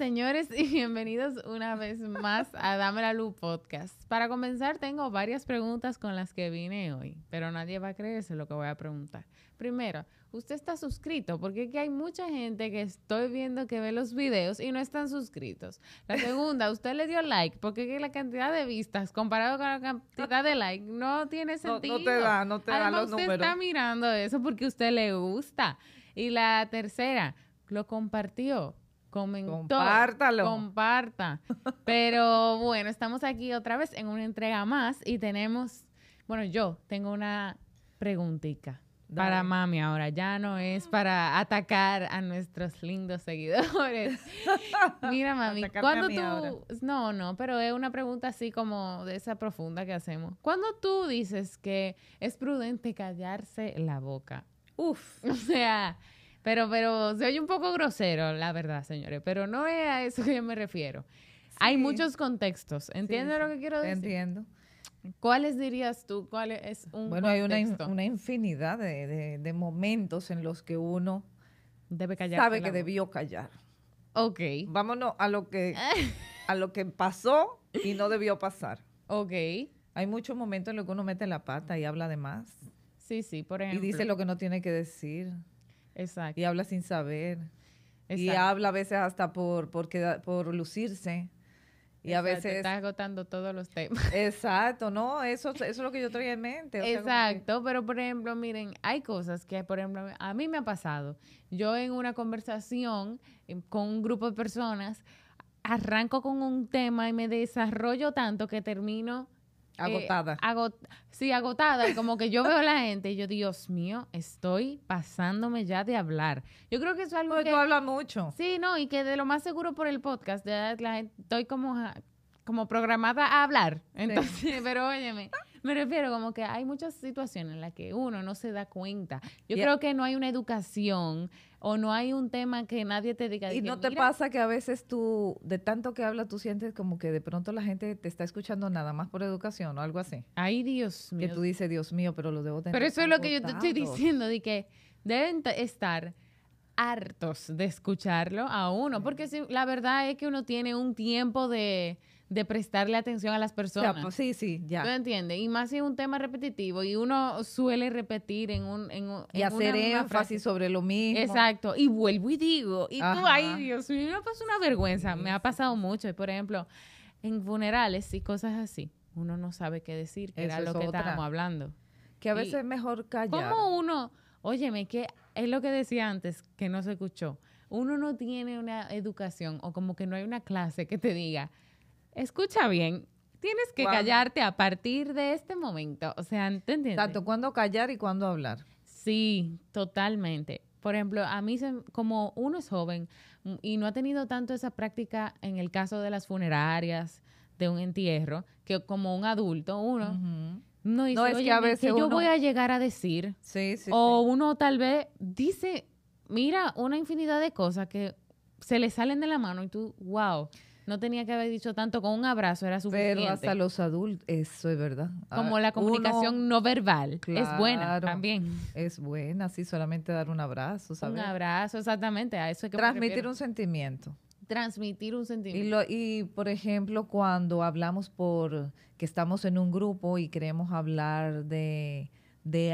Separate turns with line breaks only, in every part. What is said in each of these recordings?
señores, y bienvenidos una vez más a Dame la Luz Podcast. Para comenzar, tengo varias preguntas con las que vine hoy, pero nadie va a creerse lo que voy a preguntar. Primero, ¿usted está suscrito? Porque hay mucha gente que estoy viendo que ve los videos y no están suscritos. La segunda, ¿usted le dio like? Porque la cantidad de vistas comparado con la cantidad de like no tiene sentido. No, te da, no te da los usted está mirando eso porque usted le gusta. Y la tercera, lo compartió Compártalo. Comparta. Pero bueno, estamos aquí otra vez en una entrega más y tenemos, bueno, yo tengo una preguntita para mami ahora, ya no es para atacar a nuestros lindos seguidores. Mira, mami, cuando tú No, no, pero es una pregunta así como de esa profunda que hacemos. Cuando tú dices que es prudente callarse la boca. Uf, o sea, pero, pero se oye un poco grosero, la verdad, señores, pero no es a eso que yo me refiero. Hay muchos contextos, ¿entiendes lo que quiero decir? Entiendo. ¿Cuáles dirías tú? ¿Cuál es un Bueno, hay una,
infinidad de, momentos en los que uno Debe callar sabe que debió callar. Ok. Vámonos a lo que, a lo que pasó y no debió pasar. Ok. Hay muchos momentos en los que uno mete la pata y habla de más. Sí, sí, por ejemplo. Y dice lo que no tiene que decir. Exacto. Y habla sin saber. Y habla a veces hasta por, por lucirse. Y a veces... Está
agotando todos los temas. Exacto, no, eso, es lo que yo traía en mente. Exacto, pero por ejemplo, miren, hay cosas que, por ejemplo, a mí me ha pasado. Yo en una conversación em, con un grupo de personas, arranco con un tema y me desarrollo tanto que termino eh, agotada. sí, agotada. como que yo veo a la gente y yo, Dios mío, estoy pasándome ya de hablar. Yo creo que es algo que... tú hablas mucho. Sí, no, y que de lo más seguro por el podcast, ya la gente, estoy como, como programada a hablar. Entonces, pero óyeme, me refiero como que hay muchas situaciones en las que uno no se da cuenta. Yo creo que no hay una educación o no hay un tema que nadie te diga. Y no te
pasa que a veces tú, de tanto que hablas, tú sientes como que de pronto la gente te está escuchando nada más por educación o algo así. Ay, Dios mío. Que tú dices, Dios mío, pero lo debo tener. Pero eso es lo que yo te estoy diciendo,
de que deben estar hartos
de escucharlo a uno, porque si,
la verdad es que uno tiene un tiempo de de prestarle atención a las pues, personas. pues, sí, sí, ya. ¿Tú entiendes? Y más si es un tema repetitivo y uno suele repetir en un... En, y hacer énfasis
sobre lo mismo. Exacto. Y vuelvo y digo. Y tú, ay,
Dios mío, me pasa una vergüenza. Me ha pasado mucho. Y, por ejemplo, en funerales y cosas así, uno no sabe qué decir, que era lo que estábamos hablando. Que a veces es
mejor callar. ¿Cómo
uno...? Óyeme, que es lo que decía antes, que no se escuchó. Uno no tiene una educación o como que no hay una clase que te diga escucha bien, tienes que callarte a partir de este momento. O sea, ¿entiendes? Tanto cuándo callar y cuándo hablar. Sí, totalmente. Por ejemplo, a mí, como uno es joven y no ha tenido tanto esa práctica en el caso de las funerarias, de un entierro, que como un adulto, uno. No, es que a veces yo voy a llegar a decir. o uno tal vez dice, mira, una infinidad de cosas que se le salen de la mano y tú, wow. No tenía que haber dicho tanto, con un abrazo era suficiente. Pero hasta los
adultos, eso es verdad. Como ah, la comunicación no verbal es buena también. Es buena, sí, solamente dar un abrazo, ¿sabes? Un
abrazo, exactamente, a eso es Transmitir un sentimiento. Transmitir un sentimiento. Y, lo,
y, por ejemplo, cuando hablamos por que estamos en un grupo y queremos hablar de,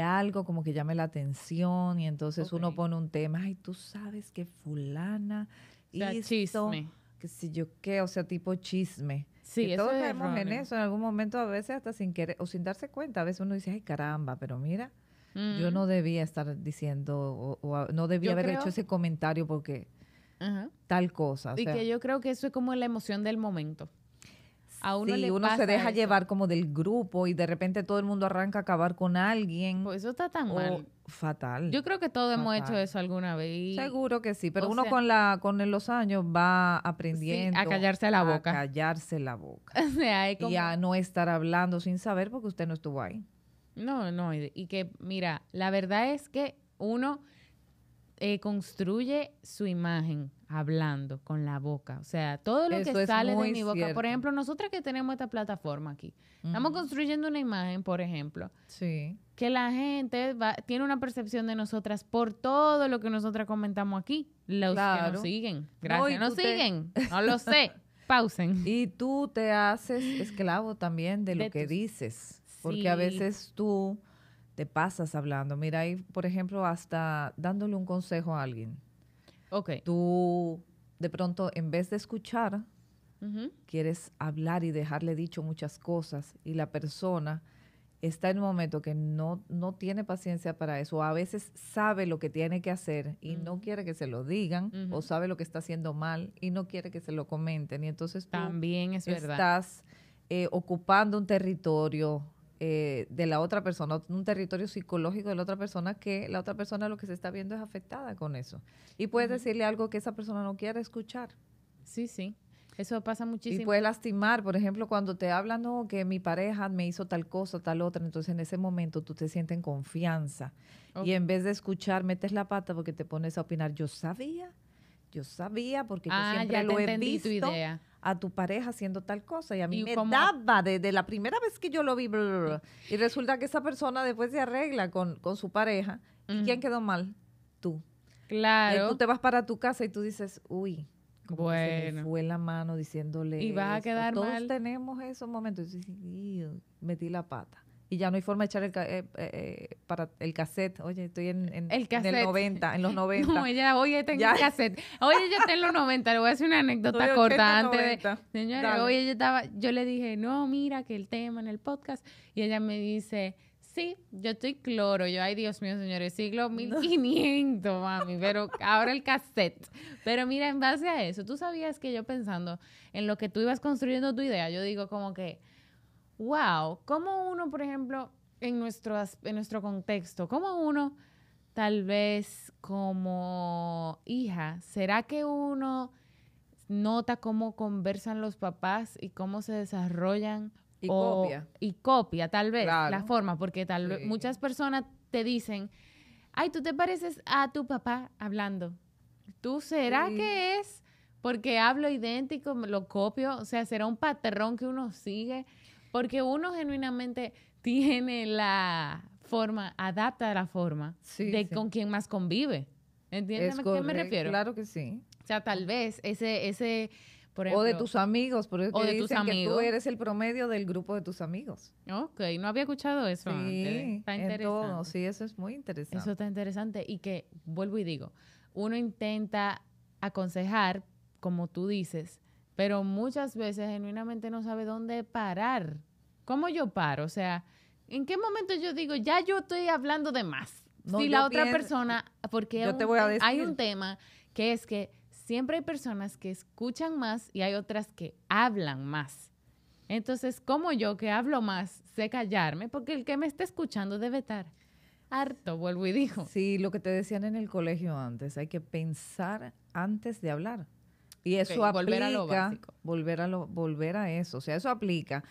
algo como que llame la atención y entonces uno pone un tema, ay, tú sabes que fulana hizo que sé yo qué, o sea, tipo chisme. Sí, que todos caemos en eso en algún momento, a veces hasta sin querer o sin darse cuenta. A veces uno dice, ay caramba, pero mira, yo mm. no debía estar diciendo o, no debía haber hecho ese comentario porque tal cosa. y que yo creo que eso es como la emoción del momento
uno sí, uno se deja llevar
como del grupo y de repente todo el mundo arranca a acabar con alguien. Pues eso está tan mal. Fatal. Yo creo que todos hemos hecho eso alguna vez. Seguro que sí, pero uno con la con los años va aprendiendo a callarse la boca. A callarse la boca. Y a no estar hablando sin saber porque usted no estuvo ahí. No, no, y que mira, la verdad es que
uno eh, construye su imagen hablando con la boca. O sea, todo lo que sale de mi boca. Por ejemplo, nosotras que tenemos esta plataforma aquí, estamos construyendo una imagen, por ejemplo. Sí. Que la gente tiene una percepción de nosotras por todo lo que nosotras comentamos aquí. Los que nos siguen. Gracias. No, nos siguen. No lo sé.
Pausen. Y tú te haces esclavo también de lo que dices. Porque a veces tú te pasas hablando. Mira, ahí, por ejemplo, hasta dándole un consejo a alguien. Ok. Tú, de pronto, en vez de escuchar, quieres hablar y dejarle dicho muchas cosas y la persona está en un momento que no, no tiene paciencia para eso, a veces sabe lo que tiene que hacer y no quiere que se lo digan, o sabe lo que está haciendo mal y no quiere que se lo comenten. Y entonces tú También estás eh, ocupando un territorio eh, de la otra persona, un territorio psicológico de la otra persona, que la otra persona lo que se está viendo es afectada con eso. Y puedes decirle algo que esa persona no quiere escuchar. Sí, sí. Eso pasa muchísimo. Y puede lastimar, por ejemplo, cuando te hablan, no, que mi pareja me hizo tal cosa, tal otra, entonces en ese momento tú te sientes en confianza. Y en vez de escuchar, metes la pata porque te pones a opinar, yo sabía, yo sabía, porque yo ah, siempre lo he Tu idea a tu pareja haciendo tal cosa. Y a mí me daba desde la primera vez que yo lo vi. Y resulta que esa persona después se arregla con, su pareja. ¿Y quién quedó mal? Tú. Eh, claro. tú te vas para tu casa y tú dices, uy. Bueno. Se me fue la mano diciéndole. Y va a quedar mal. Todos tenemos esos momentos. Y metí la pata y ya no hay forma de echar el, eh, eh, eh, para el cassette. Oye, estoy en, el 90, en los 90. No, ella,
oye, tengo el cassette. Oye, yo estoy en los 90, le voy a hacer una anécdota corta Señora, oye, yo, estaba, yo le dije, no, mira que el tema en el podcast. Y ella me dice... Sí, yo estoy cloro. Yo, ay, Dios mío, señores, siglo 1500, mami. Pero ahora el cassette. Pero mira, en base a eso, tú sabías que yo pensando en lo que tú ibas construyendo tu idea, yo digo como que, wow, ¿cómo uno, por ejemplo, en nuestro, en nuestro contexto, cómo uno, tal vez como hija, será que uno nota cómo conversan los papás y cómo se desarrollan? Y copia. Y copia, tal vez, la forma, porque tal vez muchas personas te dicen, ay, tú te pareces a tu papá hablando. ¿Tú será que es porque hablo idéntico, lo copio? O sea, será un patrón que uno sigue porque uno genuinamente tiene la forma, adapta la forma de con quien
más convive. ¿Entiendes a qué me refiero? Claro que sí.
O sea, tal vez ese, ese por ejemplo, o de tus amigos, o de tus amigos. que tú eres
el promedio del grupo de tus amigos.
Ok, no había escuchado eso. Sí, está interesante. Sí, eso es muy interesante. Eso está interesante y que, vuelvo y digo, uno intenta aconsejar, como tú dices, pero muchas veces genuinamente no sabe dónde parar. ¿Cómo yo paro? O sea, ¿en qué momento yo digo, ya yo estoy hablando de más? No, si la otra persona, porque hay un tema que es que siempre hay personas que escuchan más y hay otras que hablan más. Entonces, ¿cómo yo que hablo más, sé callarme, porque el que me está escuchando debe estar
harto, vuelvo y dijo. Sí, lo que te decían en el colegio antes, hay que pensar antes de hablar. Y eso aplica. a lo básico. Volver a, lo, volver a eso. O sea, eso aplica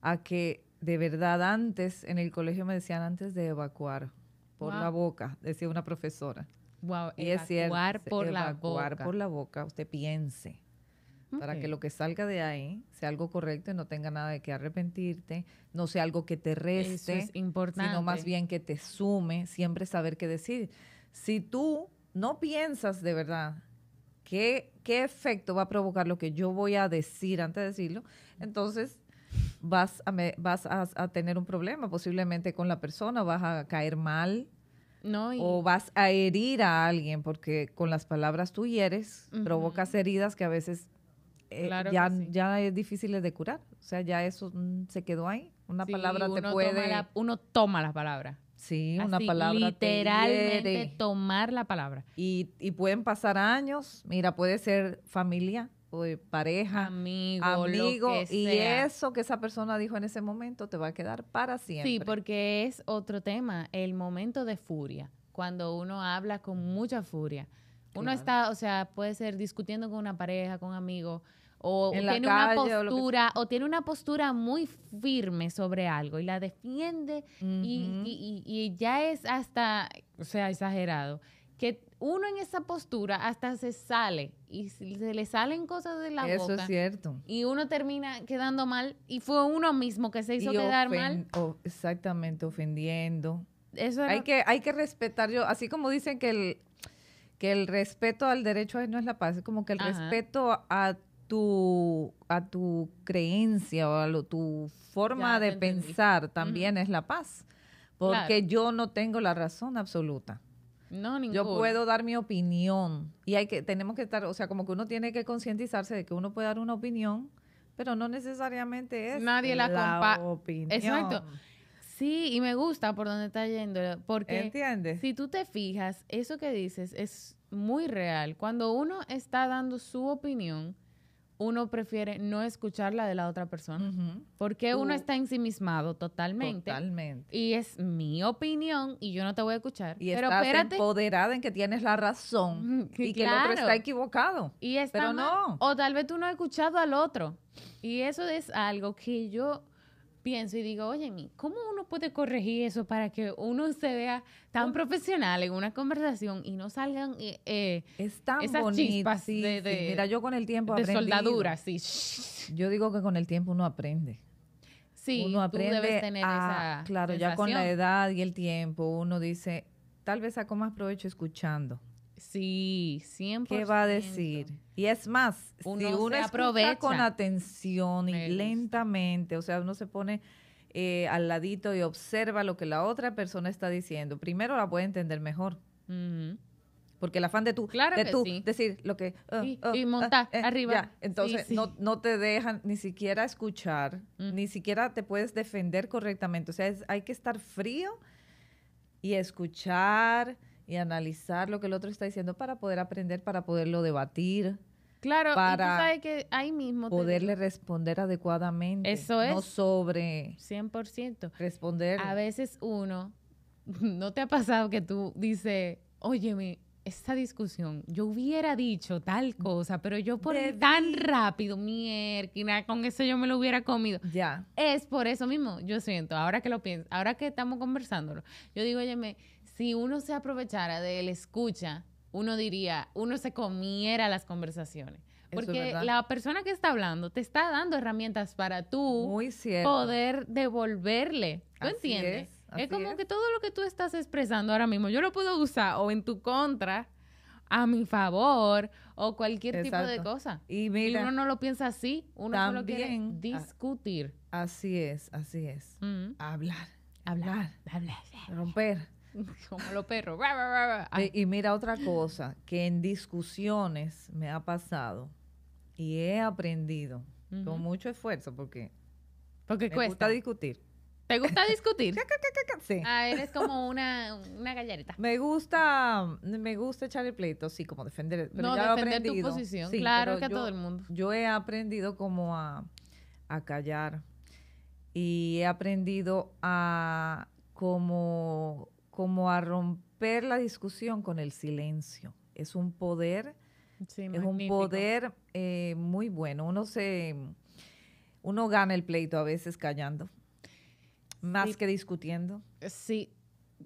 a que de verdad antes en el colegio me decían antes de evacuar por la boca, decía una profesora.
Wow, y evacuar por la boca. por la
boca, usted piense. Para que lo que salga de ahí sea algo correcto y no tenga nada de que arrepentirte, no sea algo que te reste, sino más bien que te sume, siempre saber qué decir. Si tú no piensas de verdad qué efecto va a provocar lo que yo voy a decir antes de decirlo, entonces vas, a, vas a, tener un problema posiblemente con la persona, vas a caer mal. O vas a herir a alguien porque con las palabras tú hieres, provocas heridas que a veces eh, ya, es difícil de curar. O sea, ya eso mm, se quedó ahí. Una palabra te puede... uno toma las palabras. Sí, una palabra. Literalmente tomar la palabra. Y, y, pueden pasar años. Mira, puede ser familia, eh, pareja, amigo, amigo y eso que esa persona dijo en ese momento te va a
quedar para siempre. Sí, porque es otro tema, el momento de furia, cuando uno habla con mucha furia. Uno está, o sea, puede ser discutiendo con una pareja, con un amigo, o tiene una postura, o, tiene una postura muy firme sobre algo y la defiende y, y ya es hasta, o sea, exagerado. Que uno en esa postura hasta se sale y se le salen cosas de la boca. Eso es cierto. Y uno termina quedando mal y fue uno mismo que se hizo quedar mal.
exactamente, ofendiendo. Eso hay que hay que respetar yo, así como dicen que el que el respeto al derecho no es la paz, es como que el respeto a tu a tu creencia o a tu forma de pensar también es la paz, porque yo no tengo la razón absoluta. No, Yo puedo dar mi opinión y hay que tenemos que estar, o sea, como que uno tiene que concientizarse de que uno puede dar una opinión, pero no necesariamente es Nadie la, la opinión. Exacto. Sí, y me gusta por donde está yendo, porque ¿Entiendes? si tú te fijas,
eso que dices es muy real. Cuando uno está dando su opinión, uno prefiere no escuchar la de la otra persona. Porque uno está ensimismado
totalmente. Totalmente. Y es mi opinión y yo no te voy a escuchar. Y pero estás empoderada en que tienes la razón y que el otro está equivocado. pero no. O tal
vez tú no has escuchado al otro. Y eso es algo que yo pienso y digo, oye, ¿cómo uno puede corregir eso para que uno se vea tan profesional en una conversación y no salgan eh, eh esas Mira, yo con el tiempo De soldadura,
sí. Yo digo que con el tiempo uno aprende. Sí, uno aprende tú debes tener esa Claro, ya con la edad y el tiempo uno dice, tal vez saco más provecho escuchando Sí, siempre. ¿Qué va a decir? Y es más, si uno se con atención y lentamente, o sea, uno se pone eh, al ladito y observa lo que la otra persona está diciendo, primero la puede entender mejor. Porque el afán de tú, de tú decir lo que... Uh, y, uh, uh, montar eh, arriba. Entonces No, te dejan ni siquiera escuchar, mm. ni siquiera te puedes defender correctamente. O sea, hay que estar frío y escuchar y analizar lo que el otro está diciendo para poder aprender, para poderlo debatir. Claro, para y tú sabes
que ahí mismo. Poderle
responder adecuadamente. Eso es. No sobre. 100%. Responder. A
veces uno, ¿no te ha pasado que tú dices, óyeme, esta discusión, yo hubiera dicho tal cosa, pero yo por tan rápido, mierda, con eso yo me lo hubiera comido. Ya. Es por eso mismo, yo siento, ahora que lo pienso, ahora que estamos conversándolo, yo digo, óyeme, si uno se aprovechara del escucha, uno diría, uno se comiera las conversaciones. Porque la persona que está hablando te está dando herramientas para tú poder devolverle. ¿Tú entiendes? Es, como que todo lo que tú estás expresando ahora mismo, yo lo puedo usar o en tu contra, a mi favor, o cualquier tipo de cosa.
Y, uno no
lo piensa así, uno solo quiere ah,
discutir. Así es, así es. Mm. hablar, hablar, romper. como los perros. y, mira otra cosa, que en discusiones me ha pasado y he aprendido con mucho esfuerzo porque, porque cuesta. gusta discutir. ¿Te gusta discutir? sí.
Ah, eres como una, una gallerita.
Me gusta, me gusta echar el pleito, sí, como defender. Pero no, defender tu posición, claro que a todo el mundo. Yo he aprendido como a callar y he aprendido a como como a romper la discusión con el silencio. Es un poder, es un poder eh, muy bueno. Uno se, uno gana el pleito a veces callando, más que discutiendo. Sí,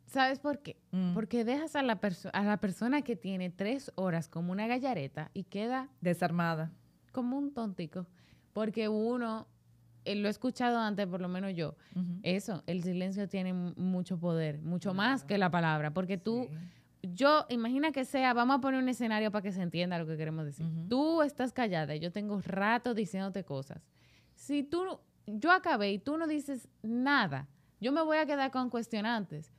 ¿Sabes por qué? Mm. Porque dejas a la,
a la persona que tiene tres horas como una gallareta y queda... Desarmada. Como un tontico. Porque uno eh, lo he escuchado antes, por lo menos yo, eso, el silencio tiene mucho poder, mucho más que la palabra, porque tú, yo, imagina que sea, vamos a poner un escenario para que se entienda lo que queremos decir. Tú estás callada, yo tengo rato diciéndote cosas. Si tú, yo acabé y tú no dices nada, yo me voy a quedar con cuestionantes.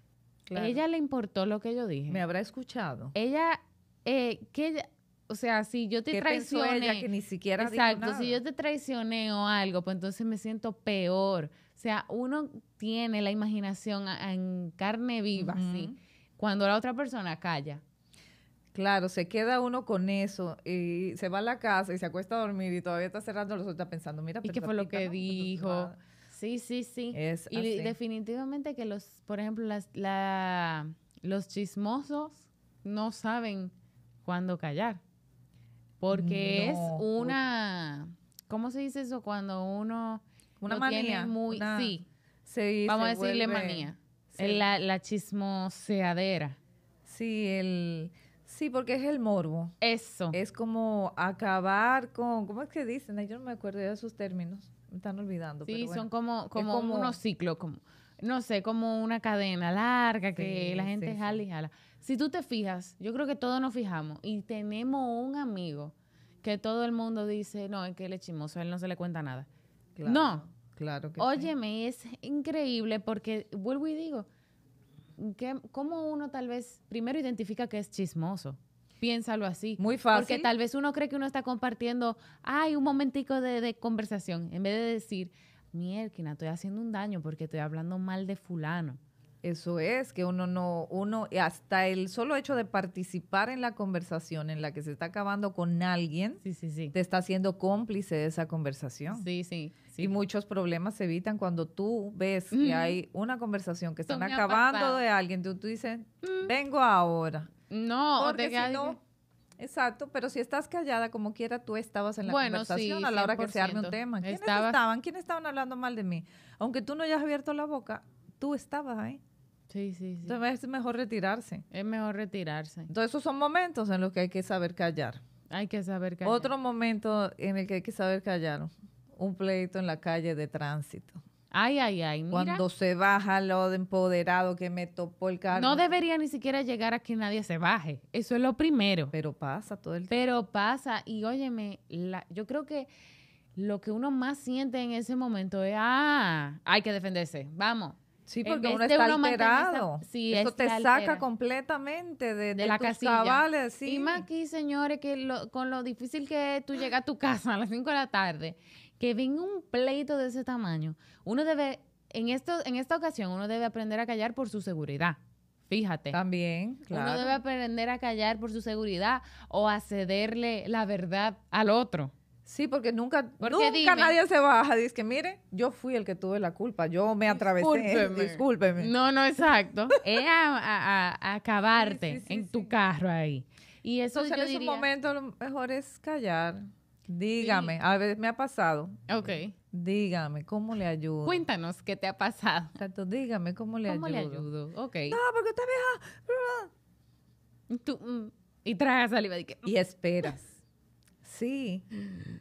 Ella le importó lo que yo dije. Me habrá escuchado. Ella, eh, que ella, o sea, si yo te traicioné, que ni
siquiera exacto, si yo
te traicioné o algo, pues entonces me siento peor. O sea, uno tiene la imaginación en carne viva, ¿sí? Cuando la otra persona calla.
Claro, se queda uno con eso y se va a la casa y se acuesta a dormir y todavía está cerrando los ojos, está pensando, mira, ¿y qué fue lo que dijo? Sí, sí, sí. y
definitivamente que los, por ejemplo, los chismosos no saben cuándo callar. Porque es una, ¿cómo se dice eso? Cuando uno una manía, muy, sí, vamos a decirle manía, la,
la chismoseadera. Sí, el, sí, porque es el morbo. Eso. Es como acabar con, ¿cómo es que dicen? Yo no me acuerdo de esos términos, me están olvidando. Sí, son como, como, como unos
ciclos, como no sé, como una cadena larga que la gente jala y jala. Si tú te fijas, yo creo que todos nos fijamos y tenemos un amigo que todo el mundo dice, no, es que él es chismoso, a él no se le cuenta nada. no. Claro que Óyeme, es increíble porque vuelvo y digo, que, ¿cómo uno tal vez primero identifica que es chismoso? piénsalo así. Muy fácil. Porque tal vez uno cree que uno está compartiendo, hay un momentico de, de, conversación, en vez de decir, mierda, estoy haciendo un daño porque estoy
hablando mal de fulano. Eso es, que uno no, uno, hasta el solo hecho de participar en la conversación en la que se está acabando con alguien, te está haciendo cómplice de esa conversación. Sí, sí. Y muchos problemas se evitan cuando tú ves que hay una conversación que están acabando de alguien, tú, dices, mm. vengo ahora. No, porque te si no, Exacto, pero si estás callada, como quiera, tú estabas en la bueno, conversación a la hora que se arme un tema. ¿Quiénes estaban? ¿Quiénes estaban hablando mal de mí? Aunque tú no hayas abierto la boca, tú estabas ahí. Sí, sí, sí. Entonces es mejor retirarse. Es mejor retirarse. Entonces esos son momentos en los que hay que saber callar. Hay que saber callar. Otro momento en el que hay que saber callar, un pleito en la calle de tránsito. Ay, ay, ay. Mira. Cuando se baja lo de empoderado que me topó el carro. No debería ni siquiera llegar a que nadie se baje.
Eso es lo primero. Pero pasa todo el tiempo. Pero pasa. Y óyeme, la, yo creo que lo que uno más siente en ese momento es, ah, hay que defenderse. Vamos.
Sí, porque uno está alterado. sí, Eso te saca completamente de, la tus cabales. Y más
aquí, señores, que con lo difícil que es tú llegas a tu casa a las 5 de la tarde que venga un pleito de ese tamaño, uno debe, en, esto, en esta ocasión, uno debe aprender a callar por su seguridad. Fíjate. También, claro. Uno debe aprender a callar por su seguridad o a cederle la verdad
al otro.
Sí, porque nunca, nunca nadie se baja.
Dice que, mire, yo fui el que tuve la culpa. Yo me atravesé. Discúlpeme.
No, no, exacto. es a, acabarte en tu carro ahí.
Y eso Entonces, en esos momento, lo mejor es callar. Dígame, a ver, me ha pasado. Ok. Dígame, ¿cómo le ayudo? Cuéntanos qué te ha pasado. tanto dígame, ¿cómo le ayudo? ¿Cómo le ayudo? Ok. No, porque usted vieja. Tú, mm, y tragas saliva y que... Y esperas. Sí.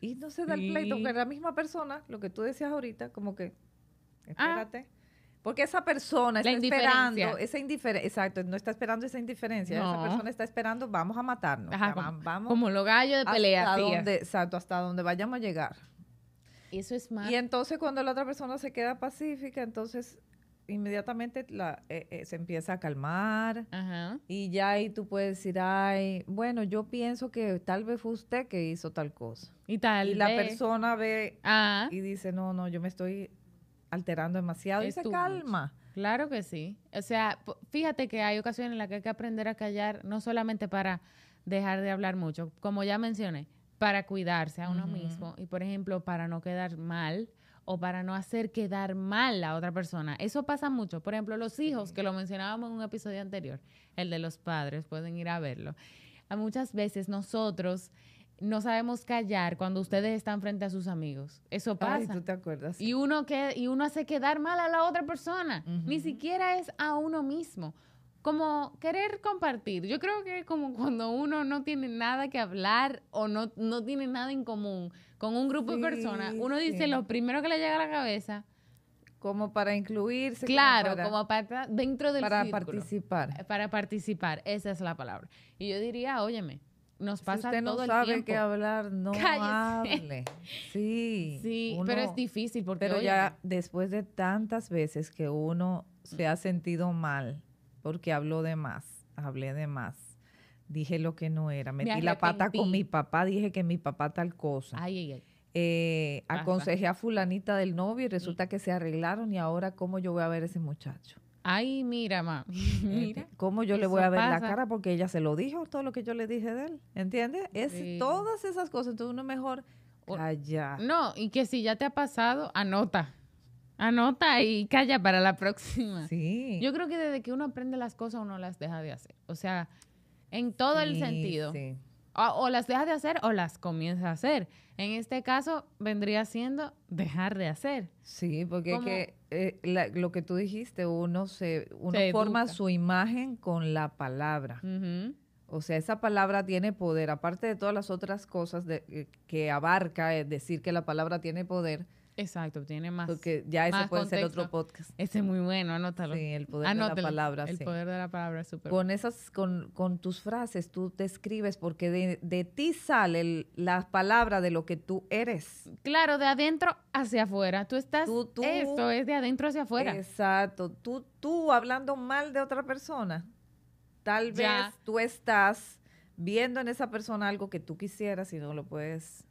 Y no se da el pleito, porque la misma persona, lo que tú decías ahorita, como que, ah. espérate. Porque esa persona está esperando esa indiferencia. Exacto, no está esperando esa indiferencia. Esa persona está esperando, vamos a matarnos. Ajá, como, los gallos de pelea. Hasta exacto, hasta donde vayamos a llegar. Eso es malo. Y entonces cuando la otra persona se queda pacífica, entonces inmediatamente eh, eh, se empieza a calmar Ajá. y ya ahí tú puedes decir, ay, bueno, yo pienso que tal vez fue usted que hizo tal cosa. Y tal. Y la persona ve ah. y dice, no, no, yo me estoy alterando demasiado y se calma. Claro que sí.
O sea, fíjate que hay ocasiones en las que hay que aprender a callar, no solamente para dejar de hablar mucho, como ya mencioné, para cuidarse a uno mismo y, por ejemplo, para no quedar mal o para no hacer quedar mal a otra persona. Eso pasa mucho. Por ejemplo, los hijos, que lo mencionábamos en un episodio anterior, el de los padres, pueden ir a verlo. muchas veces nosotros no sabemos callar cuando ustedes están frente a sus amigos. Eso pasa. tú
te acuerdas. Y
uno, que, y uno hace quedar mal a la otra persona. Ni siquiera es a uno mismo. Como querer compartir. Yo creo que como cuando uno no tiene nada que hablar o no, no tiene nada en común con un grupo de personas, uno dice lo primero que le llega a la cabeza. Como para incluirse. Claro, como para, dentro del Para participar. Para participar, esa es la palabra. Y yo diría, óyeme, nos pasa usted no sabe qué hablar, no Sí.
Sí, pero es difícil porque Pero ya después de tantas veces que uno se ha sentido mal porque habló de más, hablé de más. Dije lo que no era, metí la pata con mi papá, dije que mi papá tal cosa. Eh, aconsejé a fulanita del novio y resulta que se arreglaron y ahora cómo yo voy a ver a ese muchacho. Ay, mira, mami. Este, mira. ¿Cómo yo le voy a ver la cara? Porque ella se lo dijo, todo lo que yo le dije de él. ¿Entiendes? Es todas esas cosas. Entonces uno mejor allá.
No, y que si ya te ha pasado, anota. Anota y calla para la próxima. Sí. Yo creo que desde que uno aprende las cosas, uno las deja de hacer. O sea, en todo el sentido. Sí. O, las deja de hacer o las comienza a hacer. En este caso, vendría siendo
dejar de hacer. Sí, porque es que eh, lo que tú dijiste, uno se, forma su imagen con la palabra. O sea, esa palabra tiene poder, aparte de todas las otras cosas de, eh, que abarca, eh, decir que la palabra tiene poder, Exacto, tiene más. Porque ya ese puede ser otro podcast. Ese es muy bueno, anótalo. Sí, el poder de la palabra. El poder de la palabra es súper. Con, esas, con, con, tus frases tú te escribes porque de, de ti sale la palabra de lo que tú eres. Claro, de adentro hacia afuera. Tú estás. Tú, esto es de adentro hacia afuera. Exacto. Tú, tú hablando mal de otra persona. Tal vez tú estás viendo en esa persona algo que tú quisieras y no lo puedes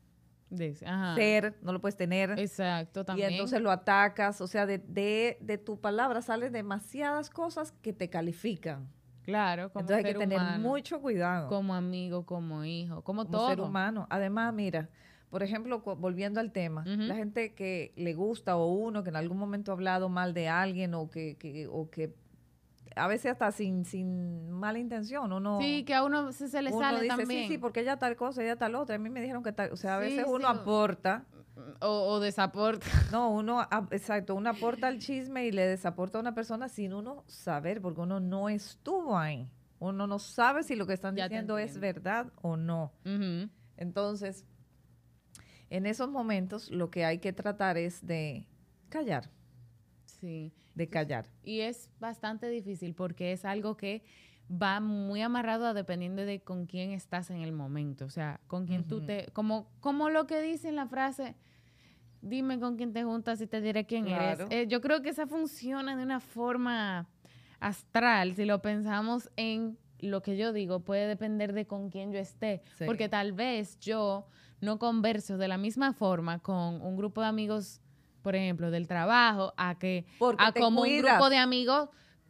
ser, no lo puedes tener. Exacto, también. Y entonces lo atacas, o sea, de, tu palabra salen demasiadas cosas que te califican. Claro, como entonces hay que tener mucho cuidado. Como amigo, como hijo, como, como todo. ser humano. Además, mira, por ejemplo, volviendo al tema, la gente que le gusta o uno que en algún momento ha hablado mal de alguien o que, que, o que a veces hasta sin, sin mala intención, uno... Sí, que a uno se, le sale dice, también. Sí, sí, porque ella tal cosa, ella tal otra, a mí me dijeron que tal... O sea, a veces uno aporta... O, desaporta. No, uno, exacto, uno aporta el chisme y le desaporta a una persona sin uno saber, porque uno no estuvo ahí. Uno no sabe si lo que están diciendo es verdad o no. Entonces, en esos momentos lo que hay que tratar es de callar de callar.
Y es bastante difícil porque es algo que va muy amarrado a dependiendo de con quién estás en el momento, o sea, con quién tú te, como, como lo que dice en la frase, dime con quién te juntas y te diré quién eres. Eh, yo creo que esa funciona de una forma astral, si lo pensamos en lo que yo digo, puede depender de con quién yo esté, porque tal vez yo no converso de la misma forma con un grupo de amigos por ejemplo, del trabajo, a que a como un grupo de
amigos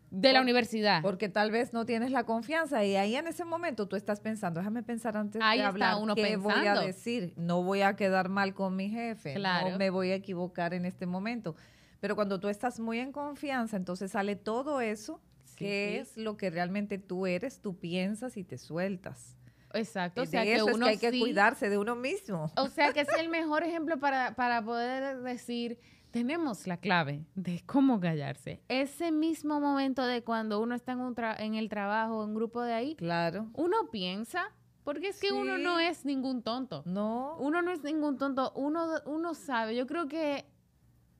de la universidad. Porque tal vez no tienes la confianza y ahí en ese momento tú estás pensando, déjame pensar antes de hablar qué voy a decir, no voy a quedar mal con mi jefe, no me voy a equivocar en este momento. Pero cuando tú estás muy en confianza, entonces sale todo eso que es lo que realmente tú eres, tú piensas y te sueltas. Exacto. O sea, que, uno es que hay que cuidarse de uno mismo.
O sea, que es el mejor ejemplo para, para poder decir, tenemos la clave de cómo callarse. Ese mismo momento de cuando uno está en, un en el trabajo, en un grupo de ahí, claro. uno piensa, porque es que uno no es ningún tonto. No. Uno no es ningún tonto, uno, uno sabe. Yo creo que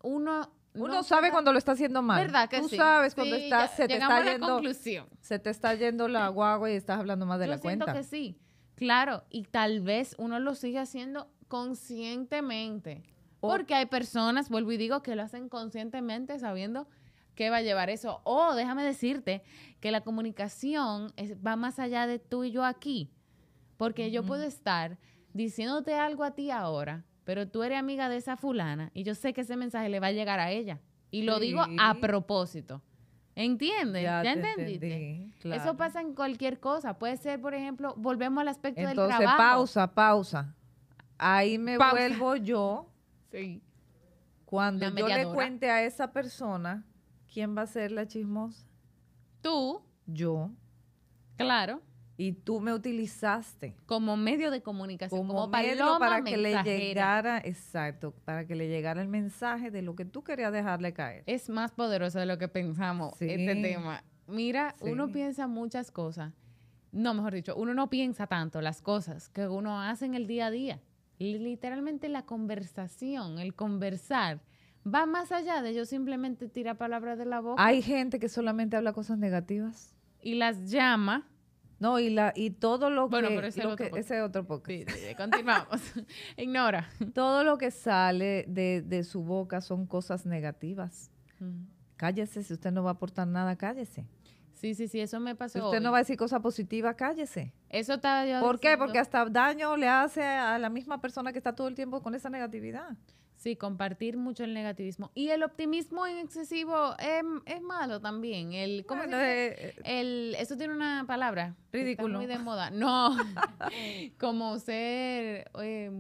uno
uno sabe cuando lo está haciendo mal. ¿Verdad que Tú sabes cuando se te está yendo. Se te está yendo la guagua y estás hablando más de la siento cuenta. que
sí. Claro, y tal vez uno lo sigue haciendo conscientemente. Porque hay personas, vuelvo y digo, que lo hacen conscientemente sabiendo qué va a llevar eso. O déjame decirte que la comunicación va más allá de tú y yo aquí. Porque yo puedo estar diciéndote algo a ti ahora pero tú eres amiga de esa fulana y yo sé que ese mensaje le va a llegar a ella. Y lo digo a propósito. ¿Entiendes? ¿Ya, entendiste? Eso pasa en cualquier cosa. Puede ser, por
ejemplo, volvemos al aspecto del trabajo. Entonces, pausa, pausa. Ahí me vuelvo yo. Sí. Cuando yo le cuente a esa persona, ¿quién va a ser la chismosa? Tú. Yo. Claro y tú me utilizaste
como medio de comunicación, como, para que le llegara,
exacto, para que le llegara el mensaje de lo que tú querías dejarle caer. Es más poderoso de lo que pensamos este tema.
Mira, uno piensa muchas cosas. No, mejor dicho, uno no piensa tanto las cosas que uno hace en el día a día. Literalmente la conversación, el conversar, va más allá de yo simplemente tirar palabras de la boca.
Hay gente que solamente habla cosas negativas. Y
las llama no,
y, la, y todo lo bueno, que... Pero ese,
es otro Sí, continuamos. Ignora.
Todo lo que sale de, de su boca son cosas negativas. Cállese, si usted no va a aportar nada, cállese. Sí, sí, sí, eso me pasó. Si usted no va a decir cosas positivas, cállese. Eso está. ¿Por qué? Porque hasta daño le hace a la misma persona que está todo el tiempo con esa negatividad. Sí, compartir mucho el negativismo. Y el optimismo en excesivo es,
malo también. El, eh, eh, el, eso tiene una palabra. Ridículo. muy de moda. No, como ser eh,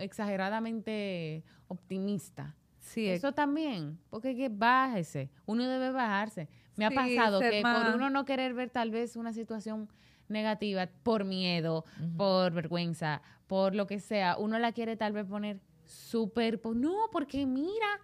exageradamente optimista. Sí, eso también, porque que bájese, uno debe bajarse. Me ha pasado que por uno no querer ver tal vez una situación negativa, por miedo, por vergüenza, por lo que sea, uno la quiere tal vez poner súper, pues, no, porque mira,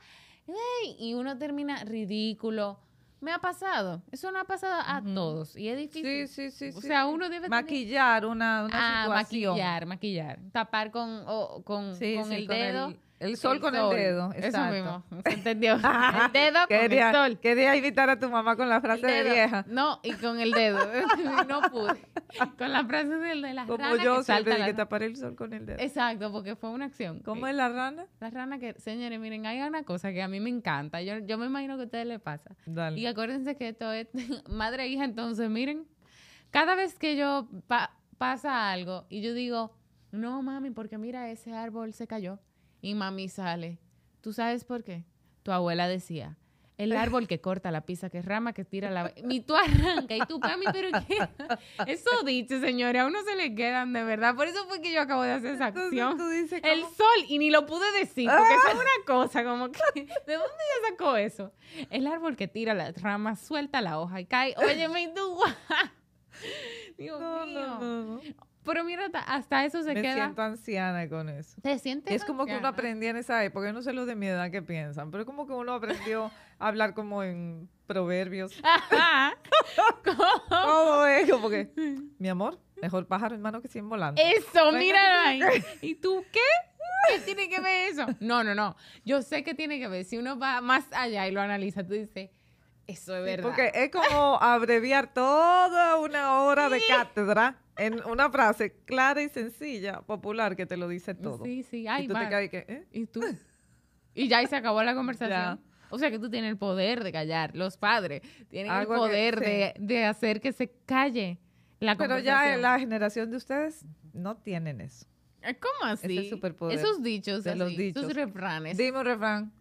y uno termina ridículo. Me ha pasado, eso no ha pasado a todos y es difícil. O sea, uno debe maquillar
una, una ah, Maquillar, maquillar,
tapar con, con, el dedo.
El sol con el dedo. Exacto. Eso mismo. Se entendió. el dedo con el sol. Quería invitar a tu mamá con la frase de vieja. No, y con el dedo. no pude. Con la
frase de, de la Como yo que siempre dije
el sol con el dedo.
Exacto, porque fue una acción. ¿Cómo eh, es la rana? La rana que, señores, miren, hay una cosa que a mí me encanta. Yo, yo me imagino que a ustedes les pasa. Dale. Y acuérdense que esto es madre e hija, entonces, miren, cada vez que yo pasa algo y yo digo, no mami, porque mira, ese árbol se cayó y mami sale. ¿Tú sabes por qué? Tu abuela decía, el árbol que corta la pizza, que rama que tira la... mi tú arranca y tú, mami, pero qué... Eso dicho, señores, a uno se le quedan de verdad. Por eso fue que yo acabo de hacer esa acción. el sol, y ni lo pude decir, porque es una ah. cosa, como que... ¿De dónde ella sacó eso? El árbol que tira la rama, suelta la hoja y cae. Óyeme,
y tú... Dios no,
pero mira, hasta eso se queda. Me siento
anciana con eso. ¿Te sientes Es como que uno aprendía en esa época, yo no sé los de mi edad que piensan, pero es como que uno aprendió a hablar como en proverbios. Ajá. ¿Cómo? ¿Cómo es? Como mi amor, mejor pájaro en mano que cien volando. Eso, pues, mira ahí.
¿Y tú qué? ¿Qué tiene que ver eso? No, no, no. Yo sé que tiene que ver. Si uno va más allá y lo analiza, tú dices... Eso es verdad. porque
es como abreviar toda una hora de cátedra en una frase clara y sencilla, popular, que te lo dice todo. Sí,
sí, ay, y tú te caes ¿eh? Y tú. Y ya ahí se acabó la conversación. O sea que tú tienes el poder de callar. Los padres
tienen el poder de, hacer que se calle la Pero ya la generación de ustedes no tienen eso. Eh, ¿Cómo así? Esos dichos, de los dichos. esos refranes. Dime un refrán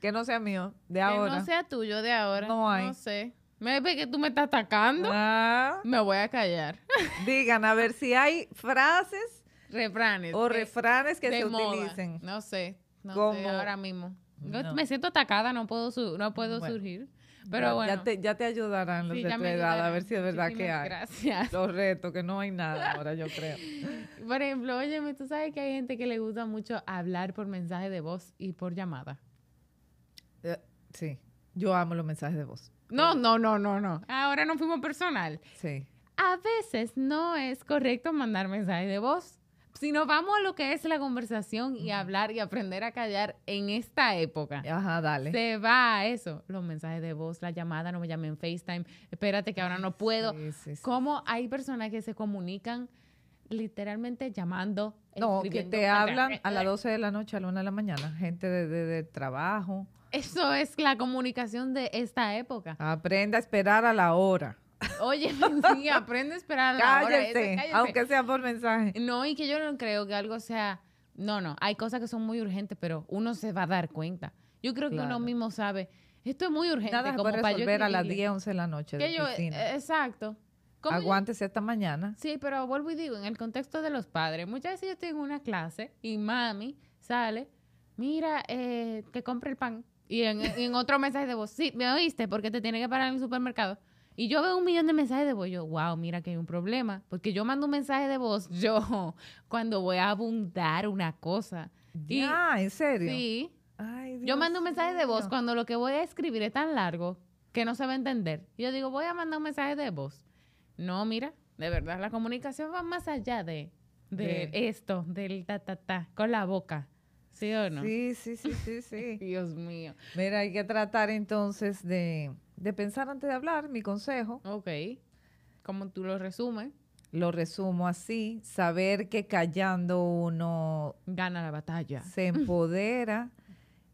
que no sea mío, de ahora. que no sea
tuyo, de ahora. No hay. No sé.
Me ve que tú me estás atacando. Ah. Me voy a callar. Digan, a ver si hay frases. Refranes. O refranes que se utilicen. No sé. No ahora mismo. Me
siento atacada, no puedo, no puedo surgir. Pero ya, bueno.
Ya te, ayudarán los a ver si es verdad que hay. Los retos, que no hay nada ahora, yo creo.
Por ejemplo, óyeme, tú sabes que hay gente que le gusta mucho hablar por mensaje de voz y por llamada.
Eh, sí, yo amo los mensajes de voz.
No, pues, no, no, no, no. Ahora no fuimos personal. Sí. A veces no es correcto mandar mensaje de voz. sino vamos a lo que es la conversación y hablar y aprender a callar en esta época. Ajá, dale. Se va a eso. Los mensajes de voz, la llamada, no me llamen FaceTime, espérate que ahora no puedo. ¿Cómo hay personas que se comunican literalmente llamando? No, que te hablan a las
12 de la noche, a la 1 de la mañana, gente de trabajo.
Eso es la comunicación de esta época.
Aprenda a esperar a la hora.
Oye, sí, aprende a esperar a la hora. cállate, aunque sea por mensaje. No, y que yo no creo que algo sea... No, no, hay cosas que son muy urgentes, pero
uno se va a dar cuenta.
Yo creo que uno mismo sabe, esto es muy urgente. Nada como puede a las 10,
11 de la noche. Eh,
exacto. Aguántese
esta mañana.
Sí, pero vuelvo y digo, en el contexto de los padres, muchas veces yo estoy en una clase y mami sale, mira, eh, que compre el pan. Y en, otro mensaje de voz, sí, ¿me oíste? Porque te tiene que parar en el supermercado. Y yo veo un millón de mensajes de voz. Yo, wow, mira que hay un problema. Porque yo mando un mensaje de voz, yo, cuando voy a abundar una cosa. ah, ¿en serio? Sí. yo mando un mensaje de voz cuando lo que voy a escribir es tan largo que no se va a entender. yo digo, voy a mandar un mensaje de voz. No, mira, de verdad, la comunicación va más allá de, de. esto, del ta, ta, ta, con la boca. ¿Sí o no? Sí,
sí, sí, sí, Dios mío. Mira, hay que tratar entonces de, pensar antes de hablar, mi consejo. Ok. ¿Cómo tú lo resumes? Lo resumo así, saber que callando uno... Gana la batalla. Se empodera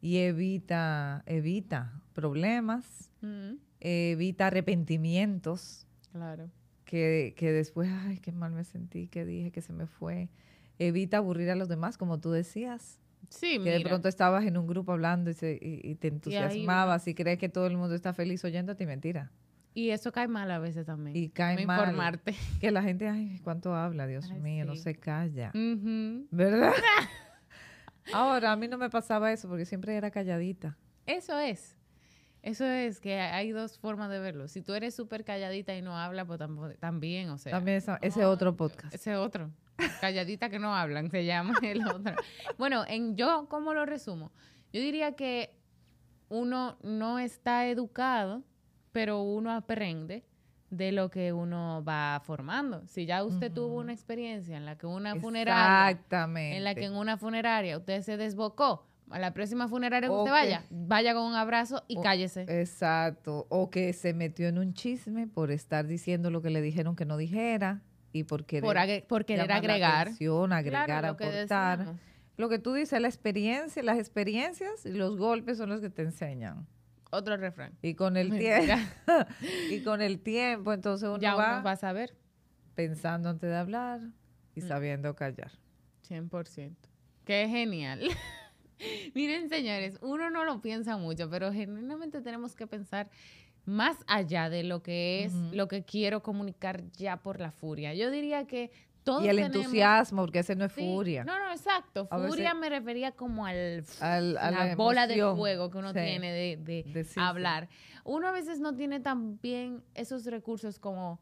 y evita, evita problemas, mm. evita arrepentimientos. Claro. Que, después, ay, qué mal me sentí, que dije, que se me fue. Evita aburrir a los demás, como tú decías. Sí, que de pronto estabas en un grupo hablando y, y, te entusiasmabas y, crees que todo el mundo está feliz oyéndote y mentira. Y eso cae mal a veces también. Y cae mal. Informarte. Que la gente, ay, ¿cuánto habla? Dios mío, no se calla. ¿Verdad? Ahora, a mí no me pasaba eso porque siempre era calladita. Eso es. Eso es que hay dos formas
de verlo. Si tú eres súper calladita y no hablas, pues también, o sea.
También ese otro podcast. Ese otro.
Calladita que no hablan, se llama el otro. Bueno, en yo, ¿cómo lo resumo? Yo diría que uno no está educado, pero uno aprende de lo que uno va formando. Si ya usted tuvo una experiencia en la que una funeraria, Exactamente. en la que en una funeraria usted se desbocó, a la próxima funeraria usted vaya, vaya con un abrazo y cállese.
Exacto. O que se metió en un chisme por estar diciendo lo que le dijeron que no dijera y por querer, por, agregar. agregar, aportar. Lo que, tú dices, la experiencia, las experiencias y los golpes son los que te enseñan.
Otro refrán.
Y con el tiempo, entonces uno va, a saber. pensando antes de hablar y mm. sabiendo callar.
100%. Qué genial. Miren, señores, uno no lo piensa mucho, pero genuinamente tenemos que pensar más allá de lo que es lo que quiero comunicar ya por la furia. Yo diría que todo y el entusiasmo,
porque ese no es furia. No, no, exacto. Furia
me refería como al,
a la, bola de fuego que uno tiene de, hablar.
Uno a veces no tiene tan bien esos recursos como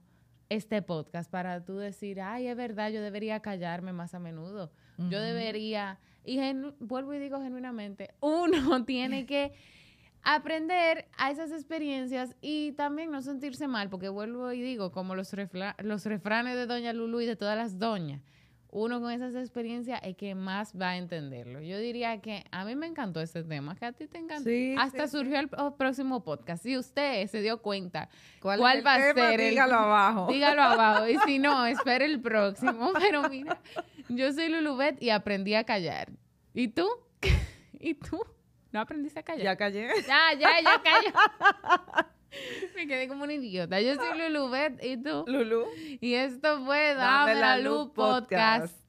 este podcast para tú decir, ay, es verdad, yo debería callarme más a menudo. Yo debería, y vuelvo y digo genuinamente, uno tiene que aprender a esas experiencias y también no sentirse mal, porque vuelvo y digo, como los, los refranes de Doña Lulu y de todas las doñas, uno con esas experiencias es que más va a entenderlo. Yo diría que a mí me encantó este tema, que a ti te encantó. Hasta surgió el próximo podcast. Si usted se dio
cuenta cuál, va a ser. Dígalo abajo. Dígalo abajo.
Y si no, espera el próximo. Pero mira, yo soy Lulubet y aprendí a callar. ¿Y tú? ¿Y tú? No aprendiste a callar. Ya callé. Ya, ya, ya callé. Me quedé como un idiota. Yo soy Lulu y tú. Lulu. Y esto fue Dame, la, Podcast.